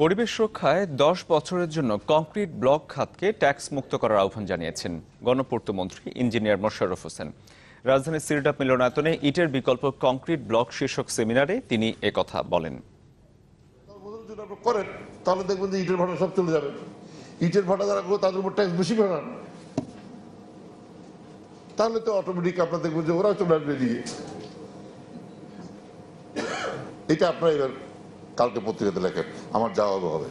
পরিবেশ রক্ষায় দশ বছরের জন্য কংক্রিট ব্লক খাতকে ট্যাক্স মুক্ত করার আহ্বান জানিয়েছেন গণপূর্তমন্ত্রী ইঞ্জিনিয়ার মোশাররফ হোসেন রাজধানীর সিরডাপ মিলনায়তনে ইটের বিকল্প কংক্রিট ব্লক শীর্ষক সেমিনারে তিনি একথা বলেন করেন তাহলে দেখবেন যে ইটের ভাড়া সব চলে যাবে ইটের ভাড়া যারা করবে তাদের উপর ট্যাক্স বেশি ভরান তাহলে তো অটোমেটিক আপনার দেখবেন যে ওরাও চলে আসবে এদিকে এটা আপনার এবার কালকে পত্রিকাতে লেখেন আমার যাওয়া হবে